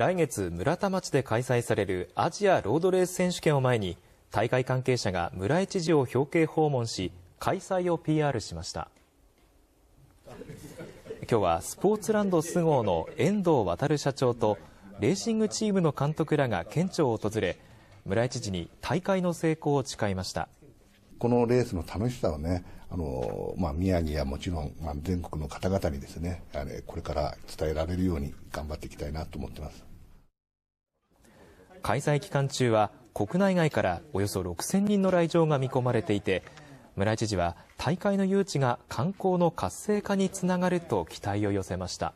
来月、村田町で開催されるアジアロードレース選手権を前に、大会関係者が村井知事を表敬訪問し、開催を PR しました。今日はスポーツランド菅生の遠藤渉社長と、レーシングチームの監督らが県庁を訪れ、村井知事に大会の成功を誓いました。このレースの楽しさをね、あのまあ、宮城やもちろん、まあ、全国の方々にですね、これから伝えられるように頑張っていきたいなと思ってます。開催期間中は国内外からおよそ6000人の来場が見込まれていて、村井知事は大会の誘致が観光の活性化につながると期待を寄せました。